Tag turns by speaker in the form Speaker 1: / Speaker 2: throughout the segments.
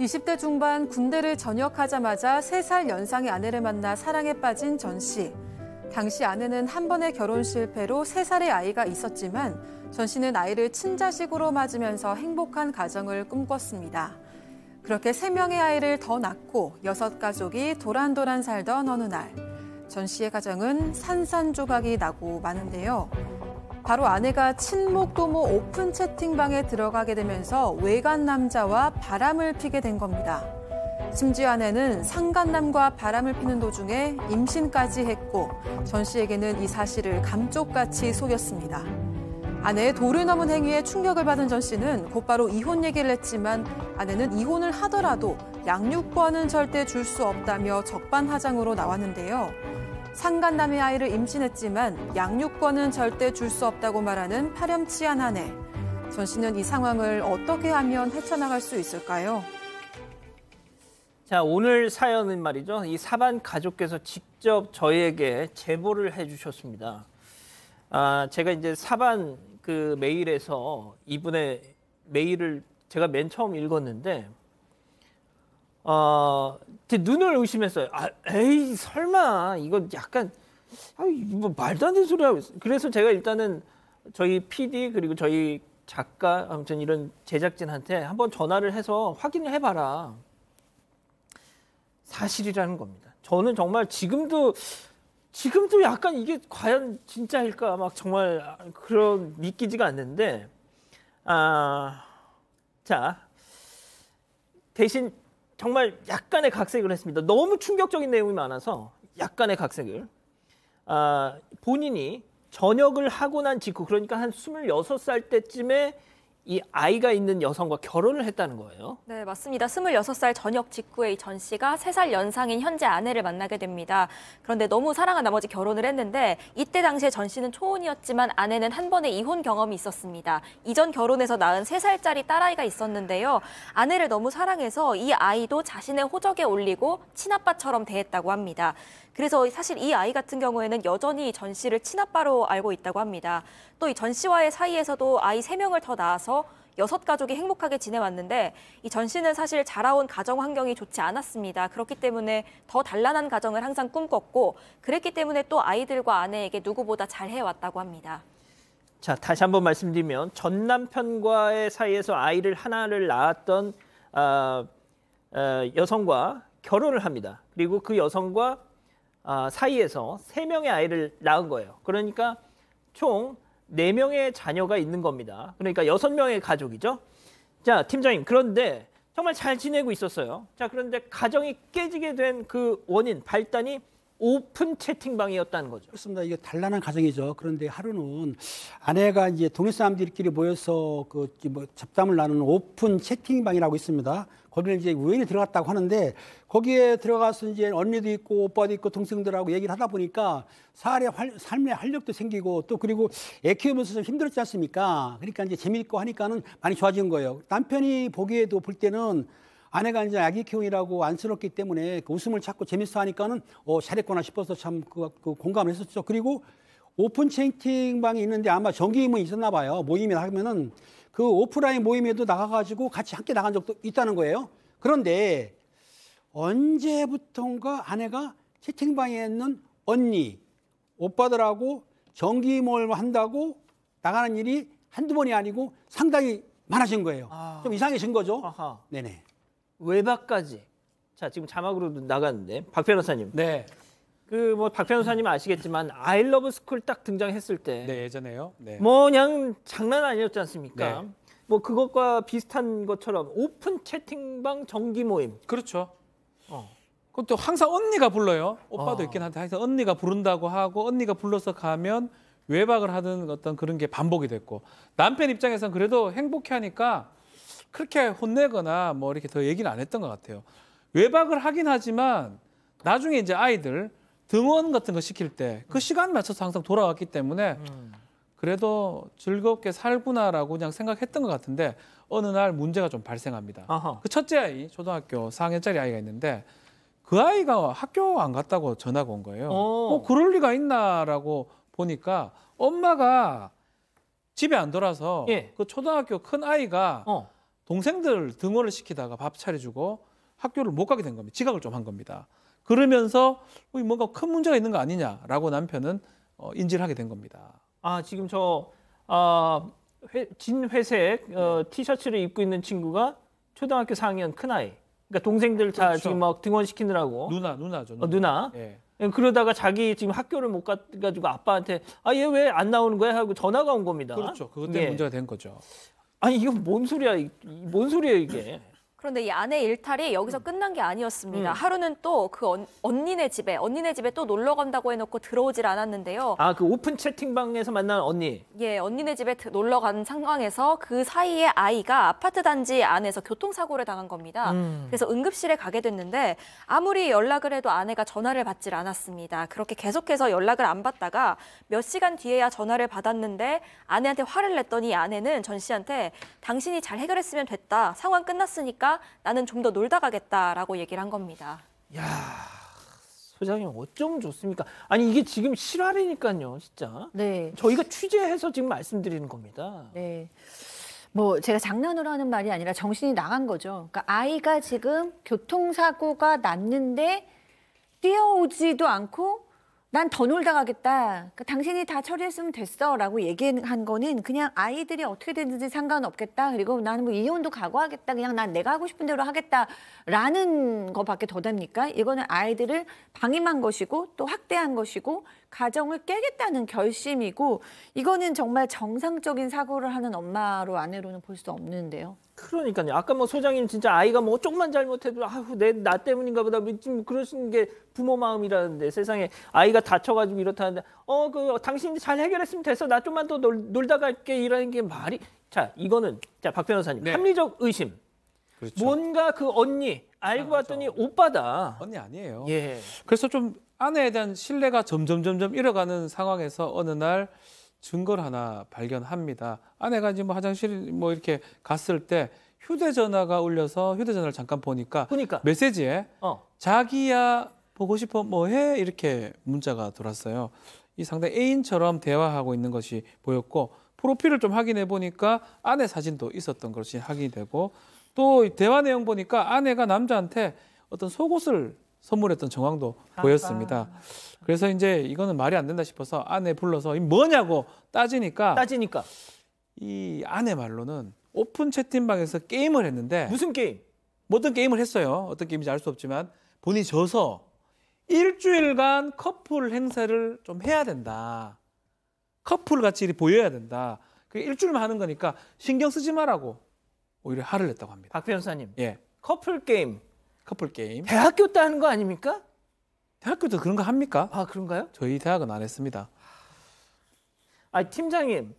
Speaker 1: 20대 중반 군대를 전역하자마자 3살 연상의 아내를 만나 사랑에 빠진 전 씨. 당시 아내는 한 번의 결혼 실패로 3살의 아이가 있었지만 전 씨는 아이를 친자식으로 맞으면서 행복한 가정을 꿈꿨습니다. 그렇게 3명의 아이를 더 낳고 6가족이 도란도란 살던 어느 날, 전 씨의 가정은 산산조각이 나고 마는데요. 바로 아내가 친목도모 오픈 채팅방에 들어가게 되면서 외간 남자와 바람을 피게 된 겁니다. 심지어 아내는 상간남과 바람을 피는 도중에 임신까지 했고 전 씨에게는 이 사실을 감쪽같이 속였습니다. 아내의 도를 넘은 행위에 충격을 받은 전 씨는 곧바로 이혼 얘기를 했지만 아내는 이혼을 하더라도 양육권은 절대 줄 수 없다며 적반하장으로 나왔는데요. 상간남의 아이를 임신했지만 양육권은 절대 줄 수 없다고 말하는 파렴치한 아내. 전 씨는 이 상황을 어떻게 하면 헤쳐나갈 수 있을까요?
Speaker 2: 자, 오늘 사연은 말이죠. 이 사반 가족께서 직접 저에게 제보를 해 주셨습니다. 아, 제가 이제 사반 그 메일에서 이분의 메일을 제가 맨 처음 읽었는데 어, 제 눈을 의심했어요. 아, 에이 설마 이거 약간 아이 뭐 말도 안 되는 소리야. 그래서 제가 일단은 저희 PD 그리고 저희 작가 아무튼 이런 제작진한테 한번 전화를 해서 확인을 해봐라. 사실이라는 겁니다. 저는 정말 지금도 지금도 약간 이게 과연 진짜일까 막 정말 그런 믿기지가 않는데 아자 대신 정말 약간의 각색을 했습니다. 너무 충격적인 내용이 많아서 약간의 각색을 아, 본인이 전역을 하고 난 직후 그러니까 한 26살 때쯤에 이 아이가 있는 여성과 결혼을 했다는 거예요.
Speaker 3: 네, 맞습니다. 26살 전역 직후에 이 전 씨가 3살 연상인 현재 아내를 만나게 됩니다. 그런데 너무 사랑한 나머지 결혼을 했는데 이때 당시에 전 씨는 초혼이었지만 아내는 한 번의 이혼 경험이 있었습니다. 이전 결혼에서 낳은 3살짜리 딸아이가 있었는데요. 아내를 너무 사랑해서 이 아이도 자신의 호적에 올리고 친아빠처럼 대했다고 합니다. 그래서 사실 이 아이 같은 경우에는 여전히 전 씨를 친아빠로 알고 있다고 합니다. 또 이 전 씨와의 사이에서도 아이 3명을 더 낳아서 여섯 가족이 행복하게 지내왔는데 이전 씨는 사실 자라온 가정 환경이 좋지 않았습니다. 그렇기 때문에 더 단란한 가정을 항상 꿈꿨고 그랬기 때문에 또 아이들과 아내에게 누구보다 잘 해왔다고 합니다.
Speaker 2: 자 다시 한번 말씀드리면 전 남편과의 사이에서 아이를 하나를 낳았던 어, 어, 여성과 결혼을 합니다. 그리고 그 여성과 어, 사이에서 세 명의 아이를 낳은 거예요. 그러니까 총 네명의 자녀가 있는 겁니다. 그러니까 여섯 명의 가족이죠. 자, 팀장님. 그런데 정말 잘 지내고 있었어요. 자, 그런데 가정이 깨지게 된 그 원인, 발단이 오픈
Speaker 4: 채팅방이었다는 거죠. 그렇습니다. 이게 단란한 가정이죠. 그런데 하루는 아내가 이제 동네 사람들끼리 모여서 그 뭐 잡담을 나누는 오픈 채팅방이라고 있습니다. 거기를 이제 우연히 들어갔다고 하는데 거기에 들어가서 이제 언니도 있고 오빠도 있고 동생들하고 얘기를 하다 보니까 삶의, 활, 삶의 활력도 생기고 또 그리고 애 키우면서 좀 힘들었지 않습니까? 그러니까 이제 재미있고 하니까는 많이 좋아진 거예요. 남편이 보기에도 볼 때는 아내가 이제 아기 키운이라고 안쓰럽기 때문에 그 웃음을 찾고 재밌어 하니까는 어, 잘했구나 싶어서 참그 그 공감을 했었죠. 그리고 오픈 채팅방이 있는데 아마 정기임은 있었나 봐요. 모임이 하면은 그 오프라인 모임에도 나가가지고 같이 함께 나간 적도 있다는 거예요. 그런데 언제부턴가 아내가 채팅방에 있는 언니, 오빠들하고 정기 모임을 한다고 나가는 일이 한두 번이 아니고 상당히 많아진 거예요. 아... 좀 이상해진 거죠. 아하. 네네.
Speaker 2: 외박까지. 자 지금 자막으로도 나갔는데 박 변호사님. 네. 그 뭐 박 변호사님 아시겠지만 아이러브 스쿨 딱 등장했을 때. 네 예전에요. 네. 뭐 그냥 장난 아니었지 않습니까? 네. 뭐 그것과 비슷한 것처럼 오픈 채팅방 정기 모임. 그렇죠. 어. 그것도 항상 언니가 불러요. 오빠도 어. 있긴 한데
Speaker 5: 항상 언니가 부른다고 하고 언니가 불러서 가면 외박을 하는 어떤 그런 게 반복이 됐고 남편 입장에선 그래도 행복해 하니까 그렇게 혼내거나 뭐 이렇게 더얘기는안 했던 것 같아요. 외박을 하긴 하지만 나중에 이제 아이들 등원 같은 거 시킬 때그 음. 시간 맞춰서 항상 돌아왔기 때문에 음. 그래도 즐겁게 살구나라고 그냥 생각했던 것 같은데 어느 날 문제가 좀 발생합니다. 아하. 그 첫째 아이 초등학교 4학년짜리 아이가 있는데 그 아이가 학교 안 갔다고 전화가 온 거예요. 어, 어 그럴 리가 있나라고 보니까 엄마가 집에 안 돌아서 예. 그 초등학교 큰 아이가 어. 동생들 등원을 시키다가 밥 차려주고 학교를 못 가게 된 겁니다. 지각을 좀 한 겁니다. 그러면서 뭔가 큰 문제가 있는 거 아니냐라고 남편은 어, 인지를 하게 된 겁니다.
Speaker 2: 아 지금 저 어, 회, 진 회색 어, 티셔츠를 입고 있는 친구가 초등학교 4학년 큰 아이. 그러니까 동생들 다 그렇죠. 지금 막 등원시키느라고. 누나 누나죠. 누나. 어, 누나. 예. 예. 그러다가 자기 지금 학교를 못 가가지고 아빠한테 아 얘 왜 안 나오는 거야 하고 전화가 온 겁니다. 그렇죠. 그것 때문에 예. 문제가 된 거죠. 아니 이건 뭔 소리야? 뭔 소리야 이게?
Speaker 3: 그런데 이 아내 일탈이 여기서 음. 끝난 게 아니었습니다. 음. 하루는 또 그 언니네 집에 언니네 집에 또 놀러 간다고 해놓고 들어오질 않았는데요.
Speaker 2: 아 그 오픈 채팅방에서 만난 언니.
Speaker 3: 예, 언니네 집에 놀러 간 상황에서 그 사이에 아이가 아파트 단지 안에서 교통사고를 당한 겁니다. 음. 그래서 응급실에 가게 됐는데 아무리 연락을 해도 아내가 전화를 받질 않았습니다. 그렇게 계속해서 연락을 안 받다가 몇 시간 뒤에야 전화를 받았는데 아내한테 화를 냈더니 아내는 전 씨한테 당신이 잘 해결했으면 됐다. 상황 끝났으니까. 하니까 나는 좀 더 놀다 가겠다라고 얘기를 한 겁니다. 야
Speaker 2: 소장님 어쩜 좋습니까? 아니 이게 지금 실화라니까요, 진짜.
Speaker 6: 네. 저희가
Speaker 2: 취재해서 지금 말씀드리는 겁니다.
Speaker 6: 네. 뭐 제가 장난으로 하는 말이 아니라 정신이 나간 거죠. 그러니까 아이가 지금 교통사고가 났는데 뛰어오지도 않고 난더 놀다 가겠다. 그러니까 당신이 다 처리했으면 됐어. 라고 얘기한 거는 그냥 아이들이 어떻게 됐는지 상관없겠다. 그리고 나는 뭐 이혼도 각오하겠다. 그냥 난 내가 하고 싶은 대로 하겠다. 라는 것밖에더 됩니까? 이거는 아이들을 방임한 것이고 또확대한 것이고 가정을 깨겠다는 결심이고 이거는 정말 정상적인 사고를 하는 엄마로 아내로는 볼 수 없는데요.
Speaker 2: 그러니까요. 아까 뭐 소장님 진짜 아이가 뭐 조금만 잘못해도 아휴 내나 때문인가 보다 뭐 지금 그러신 게 부모 마음이라는데 세상에 아이가 다쳐가지고 이렇다는데 어 그 당신이 잘 해결했으면 됐어 나 좀만 더 놀, 놀다 갈게 이라는 게 말이 자 이거는 자 박 변호사님 네. 합리적 의심 그렇죠. 뭔가 그 언니 알고 봤더니 오빠다. 언니 아니에요. 예. 그래서 좀 아내에 대한
Speaker 5: 신뢰가 점점 점점 잃어가는 상황에서 어느 날 증거를 하나 발견합니다. 아내가 이제 뭐 화장실 뭐 이렇게 갔을 때 휴대전화가 울려서 휴대전화를 잠깐 보니까 그러니까. 메시지에 어. 자기야 보고 싶어 뭐 해 이렇게 문자가 돌았어요. 이 상대 애인처럼 대화하고 있는 것이 보였고 프로필을 좀 확인해 보니까 아내 사진도 있었던 것이 확인이 되고 또 대화 내용 보니까 아내가 남자한테 어떤 속옷을 선물했던 정황도 아 보였습니다. 그래서 이제 이거는 말이 안 된다 싶어서 아내 불러서 뭐냐고 따지니까 따지니까 이 아내 말로는 오픈 채팅방에서 게임을 했는데 무슨 게임? 어떤 게임을 했어요. 어떤 게임인지 알 수 없지만 본인이 져서 일주일간 커플 행세를 좀 해야 된다. 커플 같이 보여야 된다. 그 일주일만 하는 거니까 신경 쓰지 마라고 오히려 화를 냈다고 합니다. 박 변호사님. 예. 커플 게임. 커플 게임. 대학교 때 하는 거 아닙니까? 대학교 때 그런 거 합니까? 아 그런가요? 저희 대학은 안 했습니다.
Speaker 2: 아 팀장님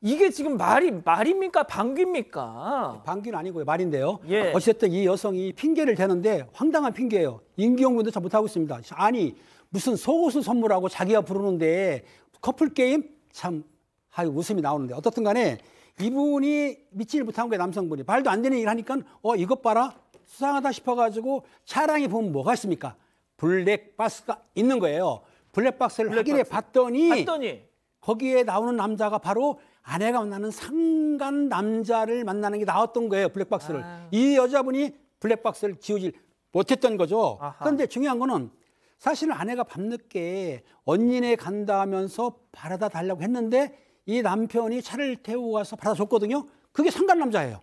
Speaker 4: 이게 지금 말이
Speaker 2: 말입니까
Speaker 4: 방귀입니까? 방귀는 아니고요 말인데요. 예. 어쨌든 이 여성이 핑계를 대는데 황당한 핑계예요. 임기영 군도 잘 못하고 있습니다. 아니 무슨 속옷을 선물하고 자기가 부르는데 커플 게임 참 하여 웃음이 나오는데 어떻든 간에 이분이 미치질 못한 거예요, 남성분이. 말도 안 되는 일을 하니까, 어, 이것 봐라. 수상하다 싶어가지고 차량에 보면 뭐가 있습니까? 블랙박스가 있는 거예요. 블랙박스를 블랙박스. 확인해 봤더니, 봤더니 거기에 나오는 남자가 바로 아내가 만나는 상간 남자를 만나는 게 나왔던 거예요, 블랙박스를. 아. 이 여자분이 블랙박스를 지우질 못했던 거죠. 아하. 그런데 중요한 거는 사실 아내가 밤늦게 언니네 간다 하면서 바라다 달라고 했는데 이 남편이 차를 태우고 가서 받아줬거든요. 그게 상간 남자예요.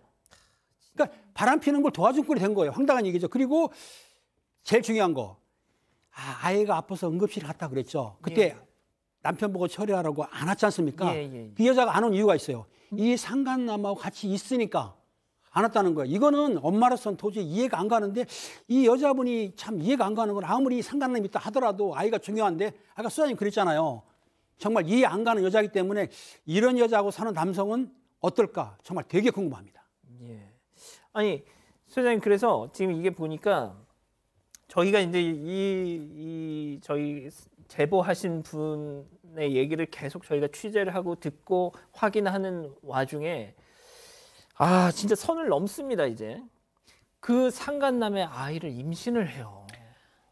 Speaker 4: 그러니까 바람 피는 걸 도와준 꼴이 된 거예요. 황당한 얘기죠. 그리고 제일 중요한 거. 아, 아 이가 아파서 응급실 에 갔다 그랬죠. 그때 예. 남편 보고 처리하라고 안 왔지 않습니까? 예, 예. 예. 그 여자가 안 온 이유가 있어요. 이 상간남하고 같이 있으니까 안 왔다는 거예요. 이거는 엄마로서는 도저히 이해가 안 가는데 이 여자분이 참 이해가 안 가는 건 아무리 상간남이 있다 하더라도 아이가 중요한데 아까 수사님 그랬잖아요. 정말 이해 안 가는 여자이기 때문에 이런 여자하고 사는 남성은 어떨까 정말 되게 궁금합니다. 예. 아니 소장님
Speaker 2: 그래서 지금 이게 보니까 저희가 이제 이, 이 저희 제보하신 분의 얘기를 계속 저희가 취재를 하고 듣고 확인하는 와중에 아 진짜 선을 넘습니다 이제 그 상간남의 아이를 임신을 해요.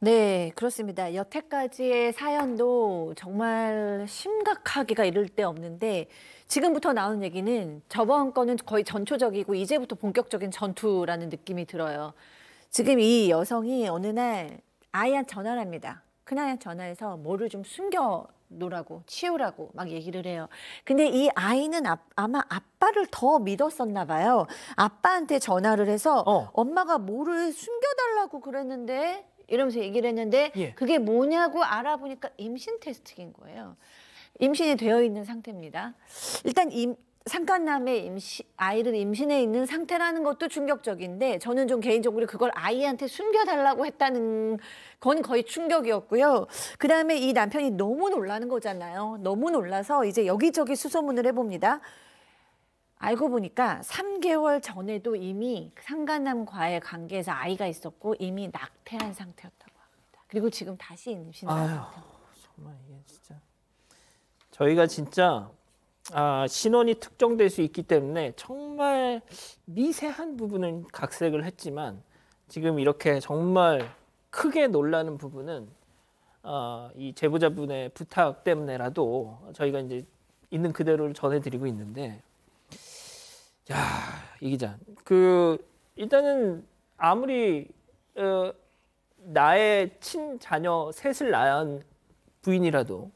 Speaker 6: 네, 그렇습니다. 여태까지의 사연도 정말 심각하기가 이를 데 없는데 지금부터 나온 얘기는 저번 거는 거의 전초적이고 이제부터 본격적인 전투라는 느낌이 들어요. 지금 이 여성이 어느 날 아이한테 전화를 합니다. 큰아이한테 전화해서 뭐를 좀 숨겨 놓으라고 치우라고 막 얘기를 해요. 근데 이 아이는 아, 마 아빠를 더 믿었었나 봐요. 아빠한테 전화를 해서 어. 엄마가 뭐를 숨겨달라고 그랬는데 이러면서 얘기를 했는데 예. 그게 뭐냐고 알아보니까 임신 테스트인 거예요. 임신이 되어 있는 상태입니다. 일단 임, 상간남의 임신, 아이를 임신해 있는 상태라는 것도 충격적인데 저는 좀 개인적으로 그걸 아이한테 숨겨달라고 했다는 건 거의 충격이었고요. 그 다음에 이 남편이 너무 놀라는 거잖아요. 너무 놀라서 이제 여기저기 수소문을 해봅니다. 알고 보니까 3개월 전에도 이미 상간남과의 관계에서 아이가 있었고 이미 낙태한 상태였다고 합니다. 그리고 지금 다시 임신한 상태.
Speaker 2: 정말 이게 진짜 저희가 진짜 아, 신원이 특정될 수 있기 때문에 정말 미세한 부분은 각색을 했지만 지금 이렇게 정말 크게 놀라는 부분은 어, 이 제보자분의 부탁 때문에라도 저희가 이제 있는 그대로를 전해드리고 있는데 야, 이 기자. 그 일단은 아무리 어, 나의 친자녀 셋을 낳은 부인이라도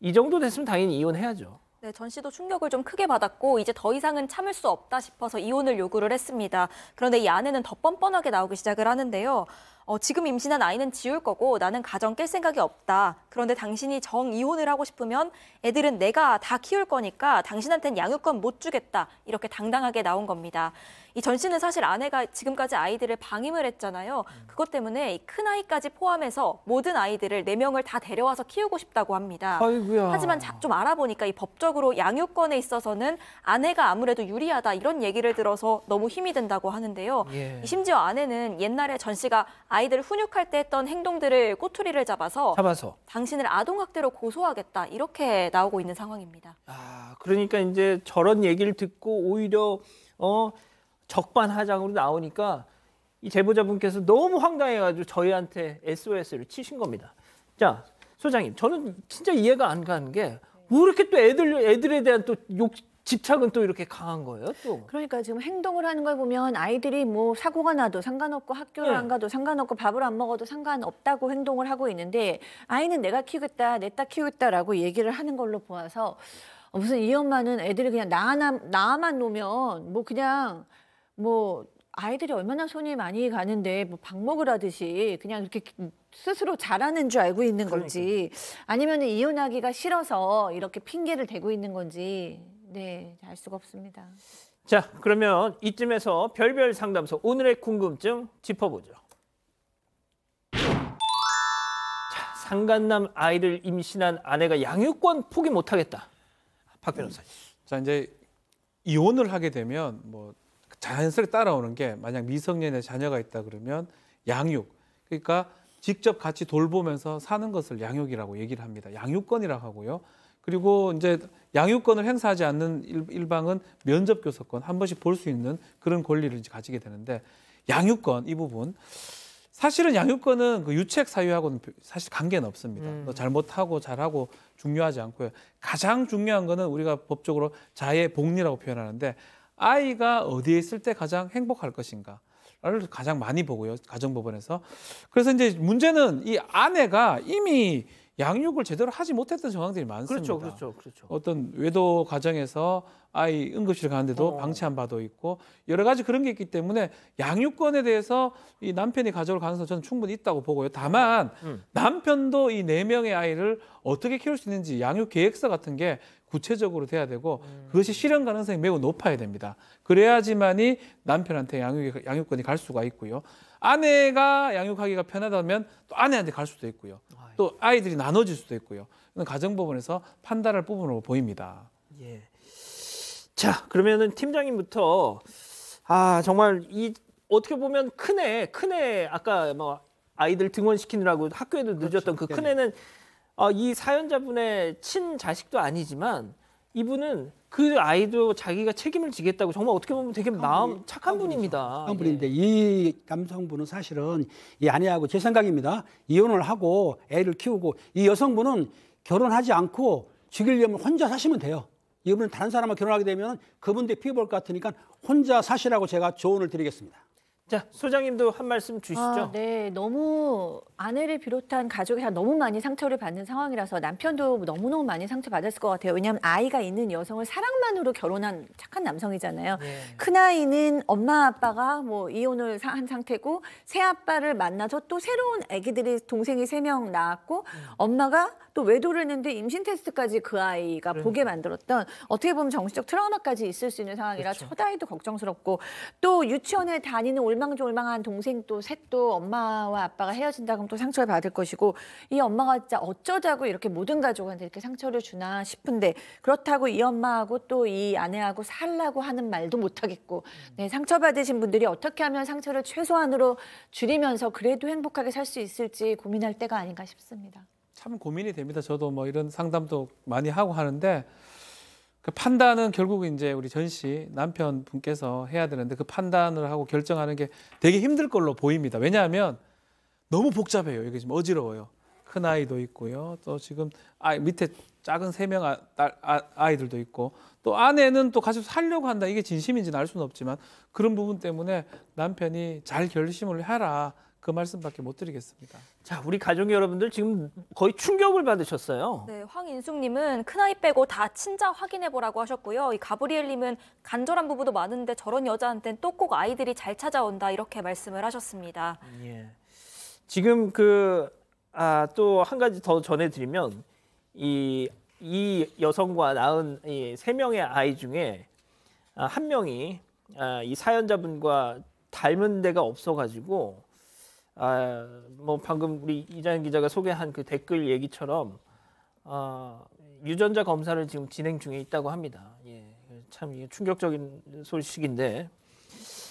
Speaker 2: 이 정도 됐으면 당연히 이혼해야죠.
Speaker 3: 네, 전 씨도 충격을 좀 크게 받았고 이제 더 이상은 참을 수 없다 싶어서 이혼을 요구를 했습니다. 그런데 이 아내는 더 뻔뻔하게 나오기 시작을 하는데요. 어, 지금 임신한 아이는 지울 거고 나는 가정 깰 생각이 없다. 그런데 당신이 정이혼을 하고 싶으면 애들은 내가 다 키울 거니까 당신한텐 양육권 못 주겠다. 이렇게 당당하게 나온 겁니다. 이 전 씨는 사실 아내가 지금까지 아이들을 방임을 했잖아요. 음. 그것 때문에 큰 아이까지 포함해서 모든 아이들을 네명을다 데려와서 키우고 싶다고 합니다. 아이고야. 하지만 자, 좀 알아보니까 이 법적으로 양육권에 있어서는 아내가 아무래도 유리하다 이런 얘기를 들어서 너무 힘이 든다고 하는데요. 예. 심지어 아내는 옛날에 전 씨가 아이들 을 훈육할 때 했던 행동들을 꼬투리를 잡아서, 잡아서. 당신을 아동학대로 고소하겠다 이렇게 나오고 있는 상황입니다.
Speaker 2: 아, 그러니까 이제 저런 얘기를 듣고 오히려 어, 적반하장으로 나오니까 이 제보자분께서 너무 황당해가지고 저희한테 SOS를 치신 겁니다. 자, 소장님, 저는 진짜 이해가 안 가는 게왜 뭐 이렇게 또 애들 애들에 대한 또욕 집착은 또 이렇게 강한 거예요, 또.
Speaker 6: 그러니까 지금 행동을 하는 걸 보면 아이들이 뭐 사고가 나도 상관없고 학교를 네. 안 가도 상관없고 밥을 안 먹어도 상관없다고 행동을 하고 있는데 아이는 내가 키우겠다, 내딸 키우겠다라고 얘기를 하는 걸로 보아서 어, 무슨 이 엄마는 애들이 그냥 나 하나, 나만 놓으면 뭐 그냥 뭐 아이들이 얼마나 손이 많이 가는데 뭐밥 먹으라듯이 그냥 이렇게 스스로 잘하는 줄 알고 있는 건지 아니면 이혼하기가 싫어서 이렇게 핑계를 대고 있는 건지 네, 알 수가 없습니다.
Speaker 2: 자, 그러면 이쯤에서 별별 상담소 오늘의 궁금증 짚어보죠. 자, 상간남 아이를 임신한 아내가 양육권 포기 못하겠다. 박 변호사님. 자, 이제
Speaker 5: 이혼을 하게 되면 뭐 자연스레 따라오는 게 만약 미성년의 자녀가 있다 그러면 양육. 그러니까 직접 같이 돌보면서 사는 것을 양육이라고 얘기를 합니다. 양육권이라고 하고요. 그리고 이제 양육권을 행사하지 않는 일방은 면접 교섭권 한 번씩 볼 수 있는 그런 권리를 이제 가지게 되는데 양육권 이 부분 사실은 양육권은 그 유책 사유하고는 사실 관계는 없습니다. 음. 잘못하고 잘하고 중요하지 않고요. 가장 중요한 거는 우리가 법적으로 자의 복리라고 표현하는데 아이가 어디에 있을 때 가장 행복할 것인가. 를 가장 많이 보고요 가정법원에서 그래서 이제 문제는 이 아내가 이미 양육을 제대로 하지 못했던 정황들이 많습니다. 그렇죠, 그렇죠, 그렇죠. 어떤 외도 과정에서 아이 응급실 가는데도 어. 방치한 바도 있고 여러 가지 그런 게 있기 때문에 양육권에 대해서 이 남편이 가져올 가능성 저는 충분히 있다고 보고요. 다만 음. 남편도 이 네 명의 아이를 어떻게 키울 수 있는지 양육 계획서 같은 게 구체적으로 돼야 되고 음. 그것이 실현 가능성이 매우 높아야 됩니다. 그래야지만이 남편한테 양육 양육권이 갈 수가 있고요. 아내가 양육하기가 편하다면 또 아내한테 갈 수도 있고요. 아, 또 예. 아이들이 나눠질 수도 있고요. 이런 가정법원에서 판단할 부분으로 보입니다.
Speaker 2: 예. 자, 그러면은 팀장님부터 아 정말 이 어떻게 보면 큰애 큰애 아까 뭐 아이들 등원시키느라고 학교에도 늦었던 그큰 렇죠그 애는 어, 아, 이 사연자분의 친 자식도 아니지만 이분은 그
Speaker 4: 아이도 자기가 책임을 지겠다고 정말 어떻게 보면 되게 마음 착한 분입니다. 착한 분인데 예. 이 남성분은 사실은 이 아내하고 제 생각입니다. 이혼을 하고 애를 키우고 이 여성분은 결혼하지 않고 죽이려면 혼자 사시면 돼요. 이분은 다른 사람과 결혼하게 되면 그분들 피해볼 것 같으니까 혼자 사시라고 제가 조언을 드리겠습니다. 자, 소장님도
Speaker 6: 한 말씀 주시죠. 아, 네, 너무 아내를 비롯한 가족이 다 너무 많이 상처를 받는 상황이라서 남편도 너무너무 많이 상처받았을 것 같아요. 왜냐하면 아이가 있는 여성을 사랑만으로 결혼한 착한 남성이잖아요. 네. 큰아이는 엄마 아빠가 뭐 이혼을 한 상태고 새아빠를 만나서 또 새로운 아기들이 동생이 세명 낳았고 음. 엄마가 또 외도를 했는데 임신 테스트까지 그 아이가 그 보게 만들었던 어떻게 보면 정신적 트라우마까지 있을 수 있는 상황이라 그렇죠. 초다이도 걱정스럽고 또 유치원에 다니는 올망졸망한 동생 또 셋도 엄마와 아빠가 헤어진다 그면또 상처를 받을 것이고 이 엄마가 진짜 어쩌자고 이렇게 모든 가족한테 이렇게 상처를 주나 싶은데 그렇다고 이 엄마하고 또 이 아내하고 살라고 하는 말도 못하겠고 음. 네, 상처받으신 분들이 어떻게 하면 상처를 최소한으로 줄이면서 그래도 행복하게 살 수 있을지 고민할 때가 아닌가 싶습니다. 참
Speaker 5: 고민이 됩니다. 저도 뭐 이런 상담도 많이 하고 하는데 그 판단은 결국 이제 우리 전 씨 남편분께서 해야 되는데 그 판단을 하고 결정하는 게 되게 힘들 걸로 보입니다. 왜냐하면 너무 복잡해요. 이게 지금 어지러워요. 큰 아이도 있고요. 또 지금 아 밑에 작은 세명 아, 아, 아이들도 있고 또 아내는 또 같이 살려고 한다. 이게 진심인지는 알 수는 없지만 그런 부분 때문에 남편이 잘
Speaker 2: 결심을 해라. 그 말씀밖에 못 드리겠습니다. 자, 우리 가족 여러분들 지금 거의 충격을 받으셨어요.
Speaker 3: 네, 황인숙님은 큰아이 빼고 다 친자 확인해보라고 하셨고요. 이 가브리엘님은 간절한 부부도 많은데 저런 여자한테는 또 꼭 아이들이 잘 찾아온다 이렇게 말씀을 하셨습니다.
Speaker 2: 예. 지금 그, 아, 또한 가지 더 전해드리면 이, 이 여성과 낳은 이세 명의 아이 중에 아, 한 명이 아, 이 사연자분과 닮은 데가 없어가지고 아, 뭐 방금 우리 이장현 기자가 소개한 그 댓글 얘기처럼 아, 유전자 검사를 지금 진행 중에 있다고 합니다. 예, 참 충격적인 소식인데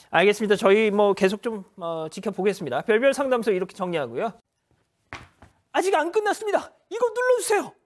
Speaker 2: 알겠습니다. 저희 뭐 계속 좀 어, 지켜보겠습니다. 별별 상담소 이렇게 정리하고요. 아직 안 끝났습니다. 이거 눌러주세요.